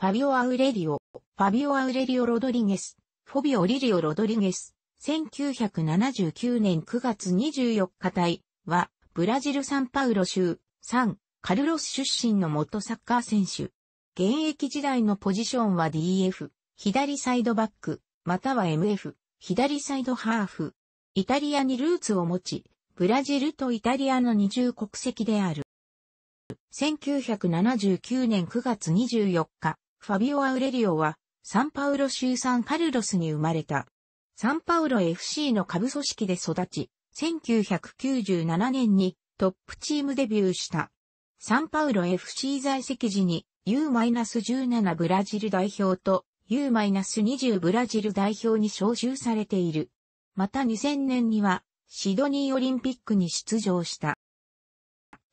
ファビオ・アウレリオ、ファビオ・アウレリオ・ロドリゲス、フォビオ・リリオ・ロドリゲス、1979年9月24日隊は、ブラジル・サンパウロ州、サン、カルロス出身の元サッカー選手。現役時代のポジションは DF、左サイドバック、または MF、左サイドハーフ。イタリアにルーツを持ち、ブラジルとイタリアの二重国籍である。1979年9月24日、ファビオ・アウレリオは、サンパウロ州サンカルロスに生まれた。サンパウロ FC の下部組織で育ち、1997年にトップチームデビューした。サンパウロ FC 在籍時に U-17 ブラジル代表と U-20 ブラジル代表に招集されている。また2000年にはシドニーオリンピックに出場した。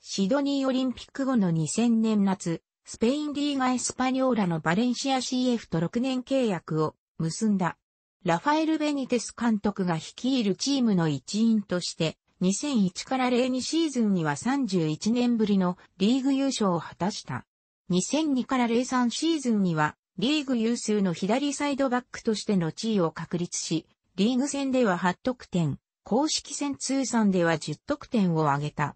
シドニーオリンピック後の2000年夏、スペインリーガ・エスパニョーラのバレンシア CF と6年契約を結んだ。ラファエル・ベニテス監督が率いるチームの一員として、2001から02シーズンには31年ぶりのリーグ優勝を果たした。2002から03シーズンには、リーグ有数の左サイドバックとしての地位を確立し、リーグ戦では8得点、公式戦通算では10得点を挙げた。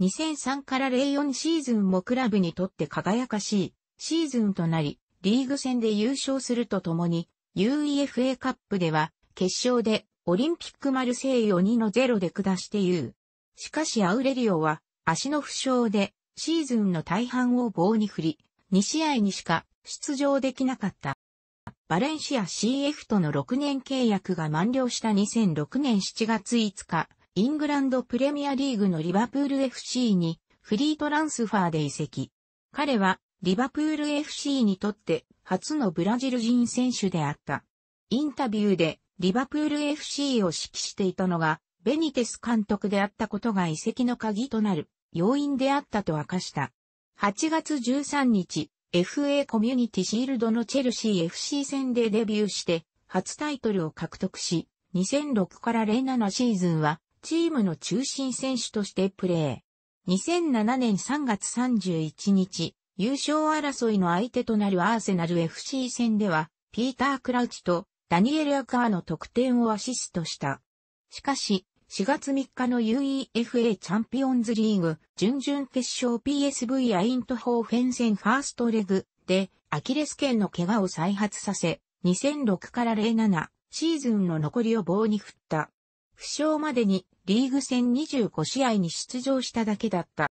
2003から04シーズンもクラブにとって輝かしいシーズンとなり、リーグ戦で優勝するとともに、UEFA カップでは決勝でオリンピックマルセイヨ2の0で下して言う。しかしアウレリオは足の負傷でシーズンの大半を棒に振り、2試合にしか出場できなかった。バレンシア CF との6年契約が満了した2006年7月5日、イングランドプレミアリーグのリバプール FC にフリートランスファーで移籍。彼はリバプール FC にとって初のブラジル人選手であった。インタビューでリバプール FC を指揮していたのがベニテス監督であったことが移籍の鍵となる要因であったと明かした。8月13日、FA コミュニティシールドのチェルシー FC 戦でデビューして初タイトルを獲得し、2006から07シーズンはチームの中心選手としてプレー。2007年3月31日、優勝争いの相手となるアーセナル FC 戦では、ピーター・クラウチとダニエル・アカーの得点をアシストした。しかし、4月3日の UEFA チャンピオンズリーグ準々決勝 PSV アイントホーフェン戦ファーストレグでアキレス腱の怪我を再発させ2006から07シーズンの残りを棒に振った。負傷までにリーグ戦25試合に出場しただけだった。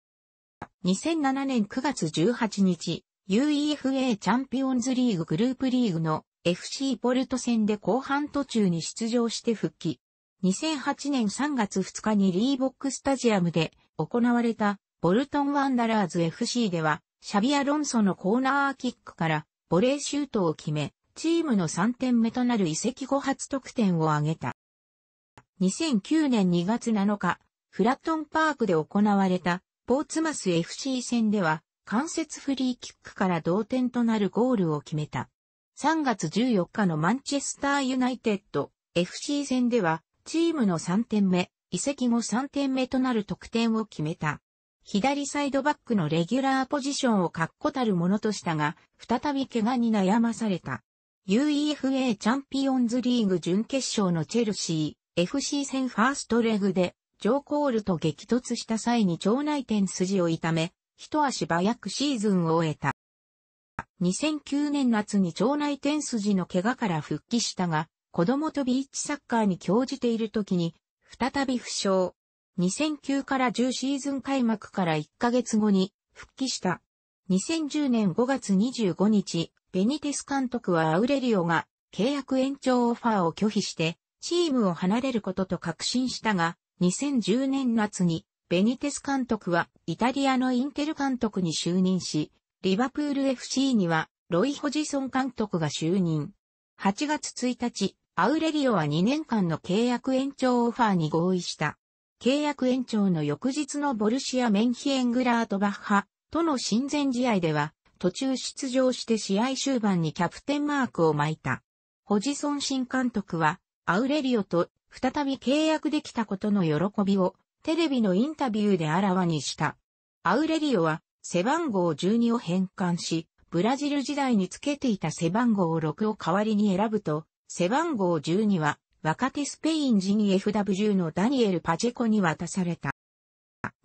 2007年9月18日、UEFA チャンピオンズリーググループリーグの FC ポルト戦で後半途中に出場して復帰。2008年3月2日にリーボックスタジアムで行われたボルトンワンダラーズ FC ではシャビア・ロンソのコーナーキックからボレーシュートを決め、チームの3点目となる移籍後初得点を挙げた。2009年2月7日、フラットンパークで行われた、ポーツマス FC 戦では、関節フリーキックから同点となるゴールを決めた。3月14日のマンチェスターユナイテッド FC 戦では、チームの3点目、移籍後3点目となる得点を決めた。左サイドバックのレギュラーポジションを確固たるものとしたが、再び怪我に悩まされた。UEFA チャンピオンズリーグ準決勝のチェルシー。FC 戦ファーストレグで、ジョー・コールと激突した際に腸内転筋を痛め、一足早くシーズンを終えた。2009年夏に腸内転筋の怪我から復帰したが、子供とビーチサッカーに興じている時に、再び負傷。2009から10シーズン開幕から1ヶ月後に復帰した。2010年5月25日、ベニテス監督はアウレリオが契約延長オファーを拒否してチームを離れることと確信したが、2010年夏にベニテス監督はイタリアのインテル監督に就任し、リバプール FC にはロイ・ホジソン監督が就任。8月1日、アウレリオは2年間の契約延長オファーに合意した。契約延長の翌日のボルシア・メンヒエングラートバッハとの親善試合では、途中出場して試合終盤にキャプテンマークを巻いた。ホジソン新監督は、アウレリオと再び契約できたことの喜びをテレビのインタビューであらわにした。アウレリオは背番号12を変換し、ブラジル時代につけていた背番号6を代わりに選ぶと、背番号12は若手スペイン人 FW のダニエル・パチェコに渡された。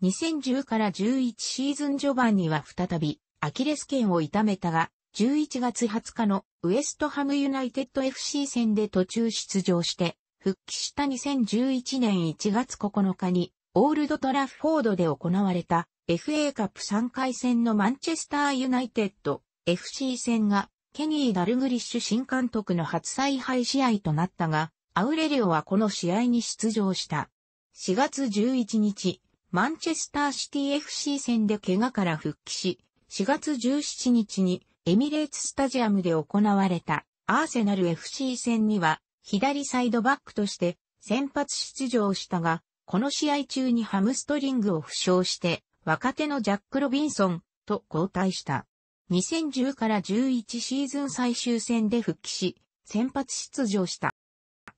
2010から11シーズン序盤には再びアキレス腱を痛めたが、11月20日のウエストハムユナイテッド FC 戦で途中出場して、復帰した2011年1月9日に、オールドトラフフォードで行われた FA カップ3回戦のマンチェスターユナイテッド FC 戦が、ケニー・ダルグリッシュ新監督の初采配試合となったが、アウレリオはこの試合に出場した。4月11日、マンチェスターシティ FC 戦で怪我から復帰し、4月17日にエミレーツスタジアムで行われたアーセナル FC 戦には左サイドバックとして先発出場したが、この試合中にハムストリングを負傷して若手のジャック・ロビンソンと交代した。2010から11シーズン最終戦で復帰し、先発出場した。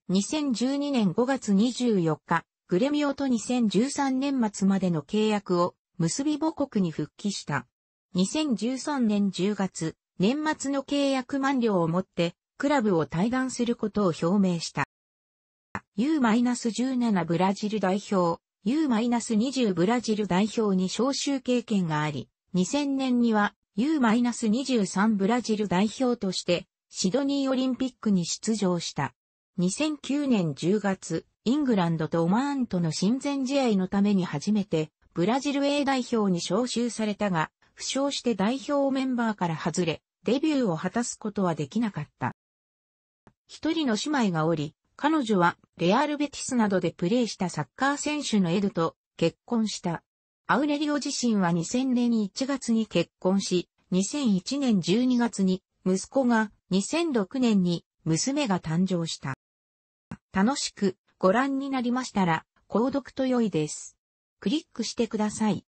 2012年5月24日、グレミオと2013年末までの契約を結び母国に復帰した。2013年10月、年末の契約満了をもって、クラブを退団することを表明した。U-17 ブラジル代表、U-20 ブラジル代表に招集経験があり、2000年には U-23 ブラジル代表としてシドニーオリンピックに出場した。2009年10月、イングランドとオマーンとの親善試合のために初めてブラジル A 代表に招集されたが、負傷して代表メンバーから外れ、デビューを果たすことはできなかった。一人の姉妹がおり、彼女はレアルベティスなどでプレーしたサッカー選手のエルと結婚した。アウレリオ自身は2000年1月に結婚し、2001年12月に息子が2006年に娘が誕生した。楽しくご覧になりましたら、購読と良いです。クリックしてください。